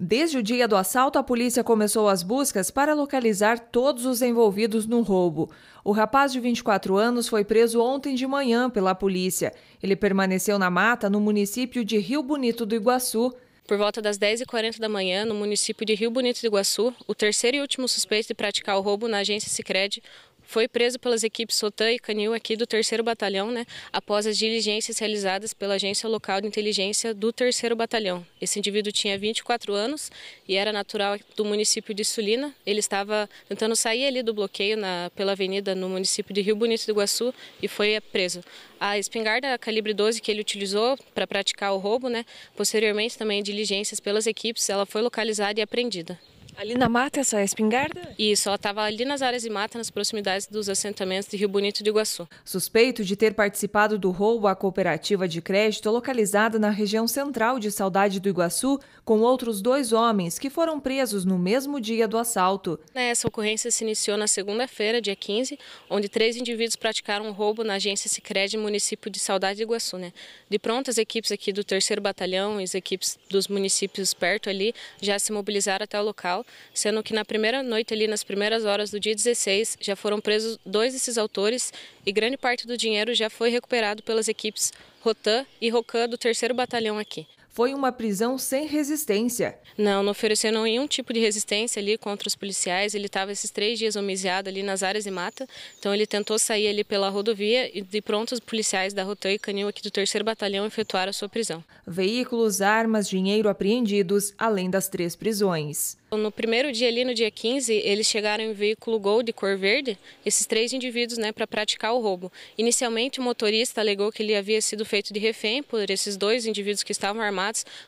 Desde o dia do assalto, a polícia começou as buscas para localizar todos os envolvidos no roubo. O rapaz de 24 anos foi preso ontem de manhã pela polícia. Ele permaneceu na mata no município de Rio Bonito do Iguaçu. Por volta das 10h40 da manhã, no município de Rio Bonito do Iguaçu, o terceiro e último suspeito de praticar o roubo na agência Sicredi, foi preso pelas equipes Sotan e Canil aqui do 3 Batalhão, né, após as diligências realizadas pela Agência Local de Inteligência do 3 Batalhão. Esse indivíduo tinha 24 anos e era natural do município de Sulina. Ele estava tentando sair ali do bloqueio na, pela avenida no município de Rio Bonito do Iguaçu e foi preso. A espingarda calibre 12 que ele utilizou para praticar o roubo, né, posteriormente também diligências pelas equipes, ela foi localizada e apreendida. Ali na mata essa espingarda? Isso, ela estava ali nas áreas de mata, nas proximidades dos assentamentos de Rio Bonito de Iguaçu. Suspeito de ter participado do roubo à cooperativa de crédito localizada na região central de Saudade do Iguaçu, com outros dois homens que foram presos no mesmo dia do assalto. É, essa ocorrência se iniciou na segunda-feira, dia 15, onde três indivíduos praticaram um roubo na agência Sicredi, município de Saudade do Iguaçu. Né? De pronto, as equipes aqui do 3 Batalhão e as equipes dos municípios perto ali já se mobilizaram até o local sendo que na primeira noite, ali nas primeiras horas do dia 16, já foram presos dois desses autores e grande parte do dinheiro já foi recuperado pelas equipes Rotan e Rocan do 3 Batalhão aqui foi uma prisão sem resistência. Não, não ofereceram nenhum tipo de resistência ali contra os policiais. Ele estava esses três dias homiziado ali nas áreas de mata. Então ele tentou sair ali pela rodovia e de pronto os policiais da Rotan e Canil aqui do 3 Batalhão efetuaram a sua prisão. Veículos, armas, dinheiro apreendidos, além das três prisões. No primeiro dia ali, no dia 15, eles chegaram em um veículo Gol de cor verde, esses três indivíduos, né, para praticar o roubo. Inicialmente o motorista alegou que ele havia sido feito de refém por esses dois indivíduos que estavam armados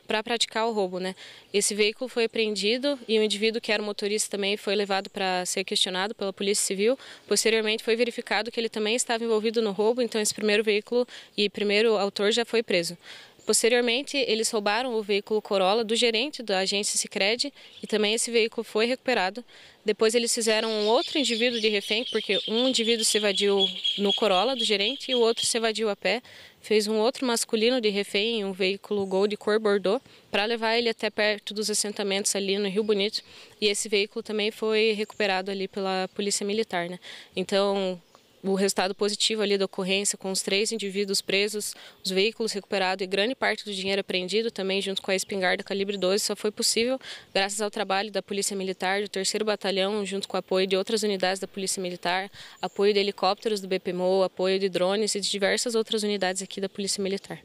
para praticar o roubo. Né? Esse veículo foi apreendido e o indivíduo que era o motorista também foi levado para ser questionado pela Polícia Civil. Posteriormente foi verificado que ele também estava envolvido no roubo, então esse primeiro veículo e primeiro autor já foi preso. Posteriormente, eles roubaram o veículo Corolla do gerente da agência Sicredi e também esse veículo foi recuperado. Depois eles fizeram um outro indivíduo de refém, porque um indivíduo se evadiu no Corolla do gerente e o outro se evadiu a pé. Fez um outro masculino de refém, em um veículo Gol de cor Bordeaux, para levar ele até perto dos assentamentos ali no Rio Bonito. E esse veículo também foi recuperado ali pela Polícia Militar. Né? Então, o resultado positivo ali da ocorrência com os três indivíduos presos, os veículos recuperados e grande parte do dinheiro apreendido também junto com a espingarda calibre 12 só foi possível graças ao trabalho da Polícia Militar do terceiro Batalhão, junto com o apoio de outras unidades da Polícia Militar, apoio de helicópteros do BPMO, apoio de drones e de diversas outras unidades aqui da Polícia Militar.